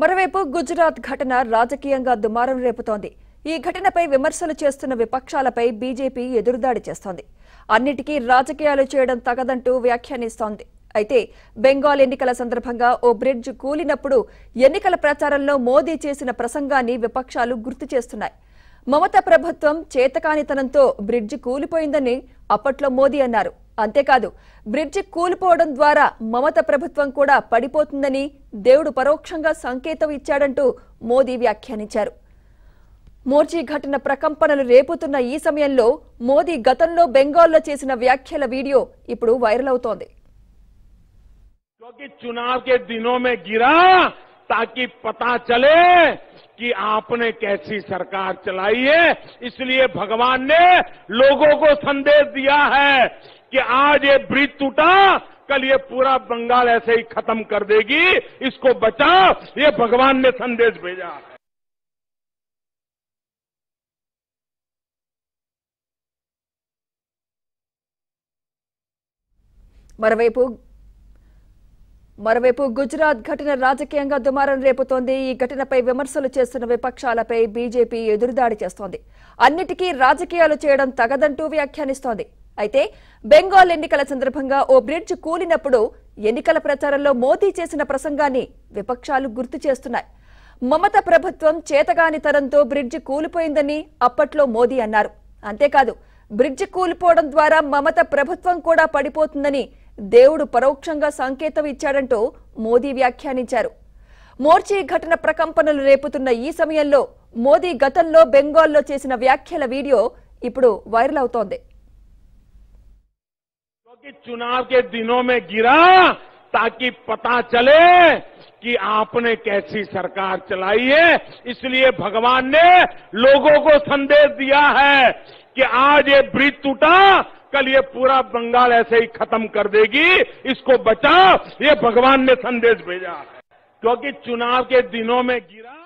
మరోవైపు గుజరాత్ ఘటన రాజకీయంగా దుమారం రేపుతోంది ఈ ఘటనపై విమర్శలు చేస్తున్న విపక్షాలపై బీజేపీ ఎదురుదాడి చేస్తోంది అన్నిటికీ రాజకీయాలు చేయడం తగదంటూ వ్యాఖ్యానిస్తోంది అయితే బెంగాల్ ఎన్నికల సందర్భంగా ఓ బ్రిడ్జ్ కూలినప్పుడు ఎన్నికల ప్రచారంలో మోదీ చేసిన ప్రసంగాన్ని విపక్షాలు గుర్తు చేస్తున్నాయి మమత ప్రభుత్వం చేతకానితనంతో బ్రిడ్జ్ కూలిపోయిందని అప్పట్లో మోదీ అన్నారు అంతేకాదు బ్రిడ్జ్ కూలిపోవడం ద్వారా మమత ప్రభుత్వం కూడా పడిపోతుందని దేవుడు పరోక్షంగా సంకేతం ఇచ్చాడంటూ మోదీ వ్యాఖ్యానించారు మోర్జీ ఘటన ప్రకంపనలు రేపుతున్న ఈ సమయంలో మోదీ గతంలో బెంగాల్లో చేసిన వ్యాఖ్యల వీడియో ఇప్పుడు వైరల్ అవుతోంది ताकि पता चले कि आपने कैसी सरकार चलाई है इसलिए भगवान ने लोगों को संदेश दिया है कि आज ये ब्रिज टूटा कल ये पूरा बंगाल ऐसे ही खत्म कर देगी इसको बचाओ ये भगवान ने संदेश भेजा है మరోవైపు మరోవైపు గుజరాత్ ఘటన రాజకీయంగా దుమారం రేపుతోంది ఈ ఘటనపై విమర్శలు చేస్తున్న విపక్షాలపై బీజేపీ ఎదురుదాడి చేస్తోంది అన్నిటికీ రాజకీయాలు చేయడం తగదంటూ వ్యాఖ్యానిస్తోంది అయితే బెంగాల్ ఎన్నికల సందర్భంగా ఓ బ్రిడ్జ్ కూలినప్పుడు ఎన్నికల ప్రచారంలో మోదీ చేసిన ప్రసంగాన్ని విపక్షాలు గుర్తు చేస్తున్నాయి మమత ప్రభుత్వం చేతగాని తరంతో బ్రిడ్జ్ కూలిపోయిందని అప్పట్లో మోదీ అన్నారు అంతేకాదు బ్రిడ్జ్ కూలిపోవడం ద్వారా మమత ప్రభుత్వం కూడా పడిపోతుందని దేవుడు పరోక్షంగా సంకేతం ఇచ్చాడంటూ మోదీ వ్యాఖ్యానించారు మోర్చీ ఘటన ప్రకంపనలు రేపుతున్న ఈ సమయంలో మోదీ గతంలో బెంగాల్లో చేసిన వ్యాఖ్యల వీడియో ఇప్పుడు వైరల్ అవుతోంది कि चुनाव के दिनों में गिरा ताकि पता चले कि आपने कैसी सरकार चलाई है इसलिए भगवान ने लोगों को संदेश दिया है कि आज ये ब्रिज टूटा कल ये पूरा बंगाल ऐसे ही खत्म कर देगी इसको बचाओ ये भगवान ने संदेश भेजा क्योंकि चुनाव के दिनों में गिरा